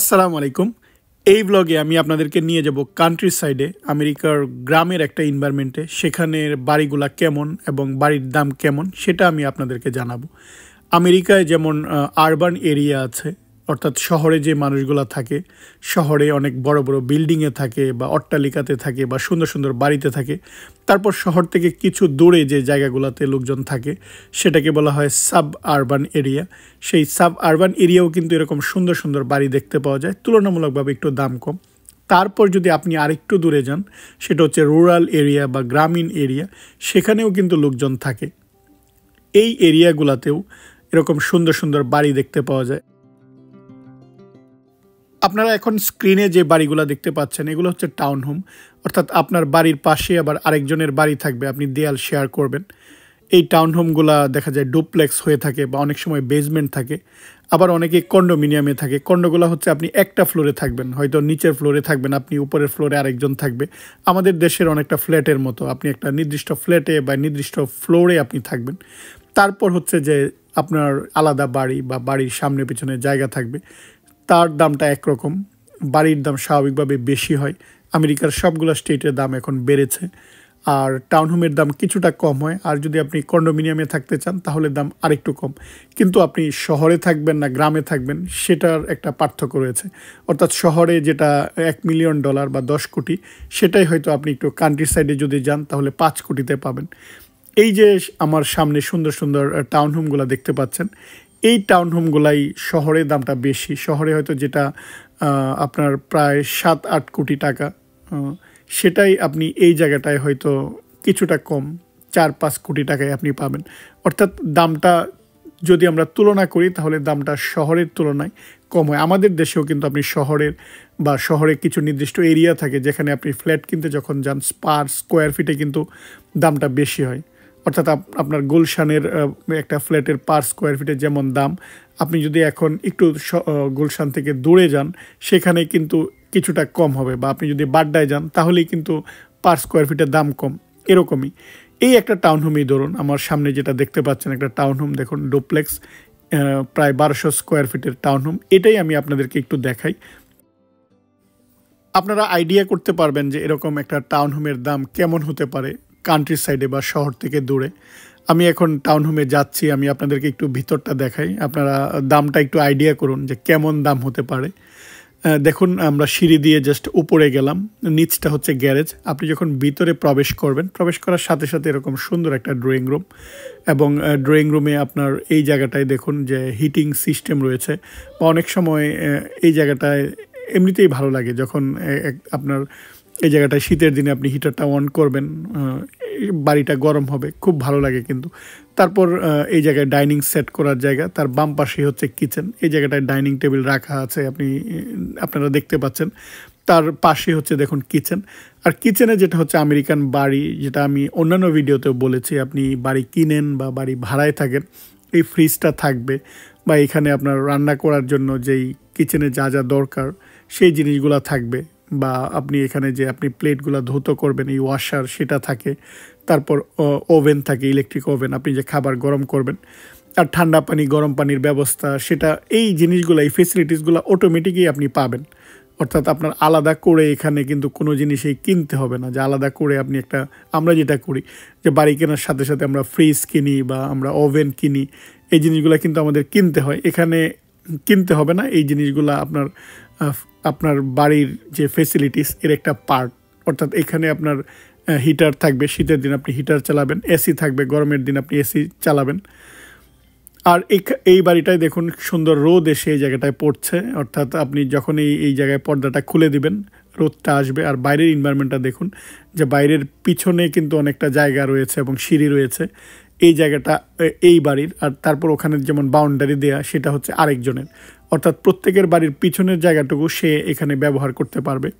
আসসালামু আলাইকুম এই ব্লগে আমি আপনাদেরকে নিয়ে যাব কান্ট্রি সাইডে আমেরিকার গ্রামের একটা এনভায়রনমেন্টে সেখানের বাড়িগুলা কেমন এবং বাড়ির দাম কেমন সেটা আমি আপনাদেরকে জানাবো আমেরিকায় যেমন আরবান এরিয়া আছে অর্থাৎ শহরে যে মানুষগুলো থাকে শহরে অনেক বড় বড় বিল্ডিংয়ে থাকে বা অট্টালিকাতে থাকে বা সুন্দর সুন্দর বাড়িতে থাকে তারপর শহর থেকে কিছু দূরে যে জায়গাগুলোতে লোকজন থাকে সেটাকে বলা হয় সাব আরবান এরিয়া সেই সাব আরবান এরিয়াও কিন্তু এরকম সুন্দর সুন্দর বাড়ি দেখতে পাওয়া যায় তুলনামূলকভাবে একটু দাম কম তারপর যদি আপনি আরেকটু দূরে যান সেটা হচ্ছে রুরাল এরিয়া বা গ্রামীণ এরিয়া সেখানেও কিন্তু লোকজন থাকে এই এরিয়াগুলাতেও এরকম সুন্দর সুন্দর বাড়ি দেখতে পাওয়া যায় আপনারা এখন স্ক্রিনে যে বাড়িগুলো দেখতে পাচ্ছেন এগুলো হচ্ছে টাউন হোম অর্থাৎ আপনার বাড়ির পাশে আবার আরেকজনের বাড়ি থাকবে আপনি দেয়াল শেয়ার করবেন এই টাউন হোমগুলো দেখা যায় ডুপ্লেক্স হয়ে থাকে বা অনেক সময় বেসমেন্ট থাকে আবার অনেকে কন্ডোমিনিয়ামে থাকে কন্ডোগুলো হচ্ছে আপনি একটা ফ্লোরে থাকবেন হয়তো নিচের ফ্লোরে থাকবেন আপনি উপরের ফ্লোরে আরেকজন থাকবে আমাদের দেশের অনেকটা ফ্ল্যাটের মতো আপনি একটা নির্দিষ্ট ফ্ল্যাটে বা নির্দিষ্ট ফ্লোরে আপনি থাকবেন তারপর হচ্ছে যে আপনার আলাদা বাড়ি বা বাড়ির সামনে পিছনে জায়গা থাকবে তার দামটা একরকম বাড়ির দাম স্বাভাবিকভাবে বেশি হয় আমেরিকার সবগুলো স্টেটের দাম এখন বেড়েছে আর টাউনহোমের দাম কিছুটা কম হয় আর যদি আপনি কন্ডোমিনিয়ামে থাকতে চান তাহলে দাম আরেকটু কম কিন্তু আপনি শহরে থাকবেন না গ্রামে থাকবেন সেটার একটা পার্থক্য রয়েছে অর্থাৎ শহরে যেটা এক মিলিয়ন ডলার বা দশ কোটি সেটাই হয়তো আপনি একটু কান্ট্রি সাইডে যদি যান তাহলে পাঁচ কোটিতে পাবেন এই যে আমার সামনে সুন্দর সুন্দর টাউনহোমগুলো দেখতে পাচ্ছেন এই টাউন হোমগুলাই শহরে দামটা বেশি শহরে হয়তো যেটা আপনার প্রায় সাত আট কোটি টাকা সেটাই আপনি এই জায়গাটায় হয়তো কিছুটা কম চার পাঁচ কোটি টাকায় আপনি পাবেন অর্থাৎ দামটা যদি আমরা তুলনা করি তাহলে দামটা শহরের তুলনায় কম হয় আমাদের দেশেও কিন্তু আপনি শহরের বা শহরে কিছু নির্দিষ্ট এরিয়া থাকে যেখানে আপনি ফ্ল্যাট কিনতে যখন যান পার স্কোয়ার ফিটে কিন্তু দামটা বেশি হয় অর্থাৎ আপনার গুলশানের একটা ফ্ল্যাটের পার স্কোয়ার ফিটের যেমন দাম আপনি যদি এখন একটু গুলশান থেকে দূরে যান সেখানে কিন্তু কিছুটা কম হবে বা আপনি যদি বাড্ডায় যান তাহলেই কিন্তু পার স্কোয়ার ফিটের দাম কম এরকমই এই একটা টাউন হোমই ধরুন আমার সামনে যেটা দেখতে পাচ্ছেন একটা টাউন হোম দেখুন ডুপ্লেক্স প্রায় বারোশো স্কোয়ার ফিটের টাউন হোম এটাই আমি আপনাদেরকে একটু দেখাই আপনারা আইডিয়া করতে পারবেন যে এরকম একটা টাউন হোমের দাম কেমন হতে পারে কান্ট্রি সাইডে বা শহর থেকে দূরে আমি এখন টাউন হোমে যাচ্ছি আমি আপনাদেরকে একটু ভিতরটা দেখাই আপনারা দামটা একটু আইডিয়া করুন যে কেমন দাম হতে পারে দেখুন আমরা সিঁড়ি দিয়ে জাস্ট উপরে গেলাম নিচটা হচ্ছে গ্যারেজ আপনি যখন ভিতরে প্রবেশ করবেন প্রবেশ করার সাথে সাথে এরকম সুন্দর একটা ড্রয়িং রুম এবং ড্রয়িং রুমে আপনার এই জায়গাটায় দেখুন যে হিটিং সিস্টেম রয়েছে বা অনেক সময় এই জায়গাটায় এমনিতেই ভালো লাগে যখন আপনার এই জায়গাটায় শীতের দিনে আপনি হিটারটা অন করবেন বাড়িটা গরম হবে খুব ভালো লাগে কিন্তু তারপর এই জায়গায় ডাইনিং সেট করার জায়গা তার বাম পাশেই হচ্ছে কিচেন এই জায়গাটায় ডাইনিং টেবিল রাখা আছে আপনি আপনারা দেখতে পাচ্ছেন তার পাশে হচ্ছে দেখুন কিচেন আর কিচেনে যেটা হচ্ছে আমেরিকান বাড়ি যেটা আমি অন্যান্য ভিডিওতেও বলেছি আপনি বাড়ি কিনেন বা বাড়ি ভাড়ায় থাকেন এই ফ্রিজটা থাকবে বা এখানে আপনার রান্না করার জন্য যেই কিচেনে যা যা দরকার সেই জিনিসগুলো থাকবে বা আপনি এখানে যে আপনি প্লেটগুলো ধৌত করবেন এই ওয়াশার সেটা থাকে তারপর ওভেন থাকে ইলেকট্রিক ওভেন আপনি যে খাবার গরম করবেন আর ঠান্ডা পানি গরম পানির ব্যবস্থা সেটা এই জিনিসগুলো এই ফেসিলিটিসগুলো অটোমেটিকই আপনি পাবেন অর্থাৎ আপনার আলাদা করে এখানে কিন্তু কোনো জিনিসই কিনতে হবে না যে আলাদা করে আপনি একটা আমরা যেটা করি যে বাড়ি কেনার সাথে সাথে আমরা ফ্রিজ কিনি বা আমরা ওভেন কিনি এই জিনিসগুলো কিন্তু আমাদের কিনতে হয় এখানে কিনতে হবে না এই জিনিসগুলো আপনার আপনার বাড়ির যে ফেসিলিটিস এর একটা পার্ট অর্থাৎ এখানে আপনার হিটার থাকবে শীতের দিন আপনি হিটার চালাবেন এসি থাকবে গরমের দিন আপনি এসি চালাবেন আর এই বাড়িটায় দেখুন সুন্দর রোদ এসে এই জায়গাটায় পড়ছে অর্থাৎ আপনি যখন এই এই জায়গায় পর্দাটা খুলে দিবেন রোদটা আসবে আর বাইরের এনভায়রনমেন্টটা দেখুন যে বাইরের পিছনে কিন্তু অনেকটা জায়গা রয়েছে এবং সিঁড়ি রয়েছে এই জায়গাটা এই বাড়ির আর তারপর ওখানে যেমন বাউন্ডারি দেয়া সেটা হচ্ছে আরেকজনের অর্থাৎ প্রত্যেকের বাড়ির পিছনের জায়গাটুকু সে এখানে ব্যবহার করতে পারবে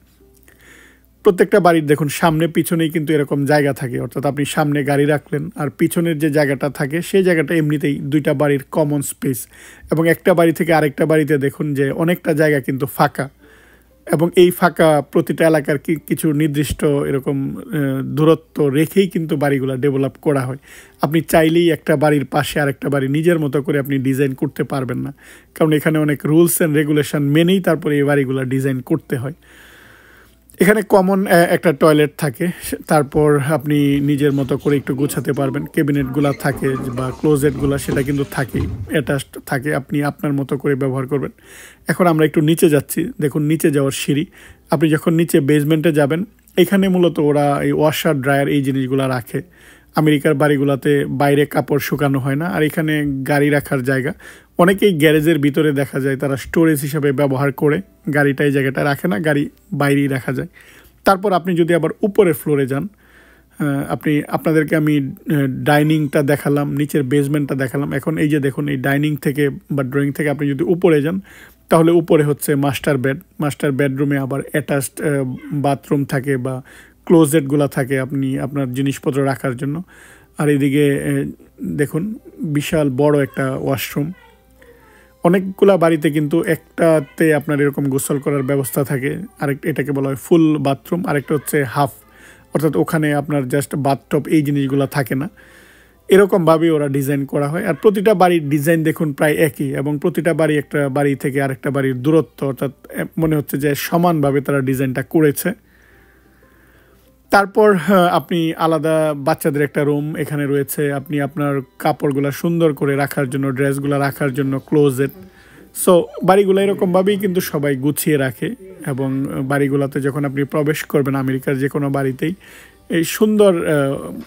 প্রত্যেকটা বাড়ির দেখুন সামনে পিছনেই কিন্তু এরকম জায়গা থাকে অর্থাৎ আপনি সামনে গাড়ি রাখলেন আর পিছনের যে জায়গাটা থাকে সেই জায়গাটা এমনিতেই দুইটা বাড়ির কমন স্পেস এবং একটা বাড়ি থেকে আরেকটা বাড়িতে দেখুন যে অনেকটা জায়গা কিন্তু ফাঁকা এবং এই ফাঁকা প্রতিটা এলাকার কিছু নির্দিষ্ট এরকম দূরত্ব রেখেই কিন্তু বাড়িগুলো ডেভেলপ করা হয় আপনি চাইলেই একটা বাড়ির পাশে আরেকটা বাড়ি নিজের মতো করে আপনি ডিজাইন করতে পারবেন না কারণ এখানে অনেক রুলস অ্যান্ড রেগুলেশন মেনেই তারপরে এই বাড়িগুলো ডিজাইন করতে হয় এখানে কমন একটা টয়লেট থাকে তারপর আপনি নিজের মতো করে একটু গুছাতে পারবেন ক্যাবিনেটগুলো থাকে বা ক্লোজেটগুলো সেটা কিন্তু থাকে অ্যাটাচ থাকে আপনি আপনার মতো করে ব্যবহার করবেন এখন আমরা একটু নিচে যাচ্ছি দেখুন নিচে যাওয়ার সিঁড়ি আপনি যখন নিচে বেসমেন্টে যাবেন এখানে মূলত ওরা এই ওয়াশার ড্রায়ার এই জিনিসগুলো রাখে আমেরিকার বাড়িগুলোতে বাইরে কাপড় শুকানো হয় না আর এখানে গাড়ি রাখার জায়গা অনেকেই গ্যারেজের ভিতরে দেখা যায় তারা স্টোরেজ হিসাবে ব্যবহার করে গাড়িটা এই জায়গাটা রাখে না গাড়ি বাইরেই রাখা যায় তারপর আপনি যদি আবার উপরের ফ্লোরে যান আপনি আপনাদেরকে আমি ডাইনিংটা দেখালাম নিচের বেসমেন্টটা দেখালাম এখন এই যে দেখুন এই ডাইনিং থেকে বা ড্রয়িং থেকে আপনি যদি উপরে যান তাহলে উপরে হচ্ছে মাস্টার বেড মাস্টার বেডরুমে আবার অ্যাটাচড বাথরুম থাকে বা ক্লোজেটগুলো থাকে আপনি আপনার জিনিসপত্র রাখার জন্য আর এদিকে দেখুন বিশাল বড় একটা ওয়াশরুম অনেকগুলা বাড়িতে কিন্তু একটাতে আপনার এরকম গোসল করার ব্যবস্থা থাকে আরেক এটাকে বলা হয় ফুল বাথরুম আরেকটা হচ্ছে হাফ অর্থাৎ ওখানে আপনার জাস্ট বাথটপ এই জিনিসগুলো থাকে না এরকমভাবে ওরা ডিজাইন করা হয় আর প্রতিটা বাড়ির ডিজাইন দেখুন প্রায় একই এবং প্রতিটা বাড়ি একটা বাড়ি থেকে আরেকটা বাড়ির দূরত্ব অর্থাৎ মনে হচ্ছে যে সমানভাবে তারা ডিজাইনটা করেছে তারপর হ্যাঁ, আপনি আলাদা বাচ্চাদের একটা রুম এখানে রয়েছে আপনি আপনার কাপড়গুলো সুন্দর করে রাখার জন্য ড্রেসগুলো রাখার জন্য ক্লোজেট সো বাড়িগুলো এরকমভাবেই কিন্তু সবাই গুছিয়ে রাখে এবং বাড়িগুলোতে যখন আপনি প্রবেশ করবেন আমেরিকার যে কোনো বাড়িতেই এই সুন্দর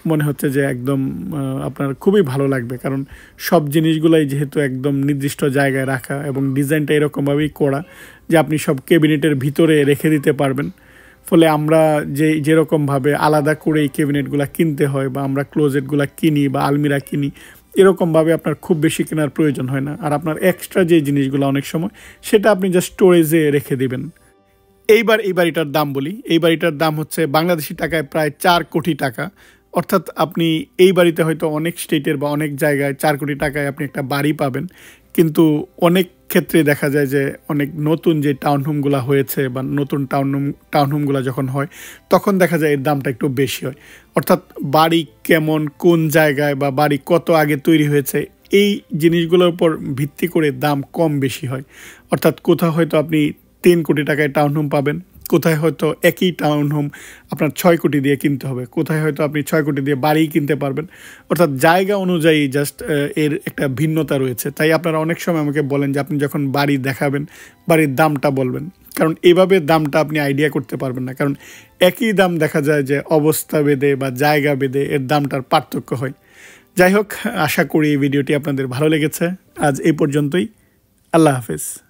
মনে হচ্ছে যে একদম আপনার খুবই ভালো লাগবে কারণ সব জিনিসগুলাই যেহেতু একদম নির্দিষ্ট জায়গায় রাখা এবং ডিজাইনটা এরকমভাবেই করা যে আপনি সব ক্যাবিনেটের ভিতরে রেখে দিতে পারবেন ফলে আমরা যে যেরকমভাবে আলাদা করে এই ক্যাবিনেটগুলো কিনতে হয় বা আমরা ক্লোজেটগুলো কিনি বা আলমিরা কিনি এরকমভাবে আপনার খুব বেশি কেনার প্রয়োজন হয় না আর আপনার এক্সট্রা যে জিনিসগুলো অনেক সময় সেটা আপনি জাস্ট স্টোরেজে রেখে দিবেন এইবার এই বাড়িটার দাম বলি এই বাড়িটার দাম হচ্ছে বাংলাদেশি টাকায় প্রায় চার কোটি টাকা অর্থাৎ আপনি এই বাড়িতে হয়তো অনেক স্টেটের বা অনেক জায়গায় চার কোটি টাকায় আপনি একটা বাড়ি পাবেন কিন্তু অনেক ক্ষেত্রে দেখা যায় যে অনেক নতুন যে টাউনহোমগুলো হয়েছে বা নতুন টাউনহোম টাউনহোমগুলো যখন হয় তখন দেখা যায় এর দামটা একটু বেশি হয় অর্থাৎ বাড়ি কেমন কোন জায়গায় বা বাড়ি কত আগে তৈরি হয়েছে এই জিনিসগুলোর উপর ভিত্তি করে দাম কম বেশি হয় অর্থাৎ কোথাও হয়তো আপনি তিন কোটি টাকায় টাউনহোম পাবেন কোথায় হয়তো একই টাউন হোম আপনার ছয় কোটি দিয়ে কিনতে হবে কোথায় হয়তো আপনি ছয় কোটি দিয়ে বাড়ি কিনতে পারবেন অর্থাৎ জায়গা অনুযায়ী জাস্ট এর একটা ভিন্নতা রয়েছে তাই আপনারা অনেক সময় আমাকে বলেন যে আপনি যখন বাড়ি দেখাবেন বাড়ির দামটা বলবেন কারণ এভাবে দামটা আপনি আইডিয়া করতে পারবেন না কারণ একই দাম দেখা যায় যে অবস্থা বেদে বা জায়গা বেদে এর দামটার পার্থক্য হয় যাই হোক আশা করি এই ভিডিওটি আপনাদের ভালো লেগেছে আজ এই পর্যন্তই আল্লাহ হাফেজ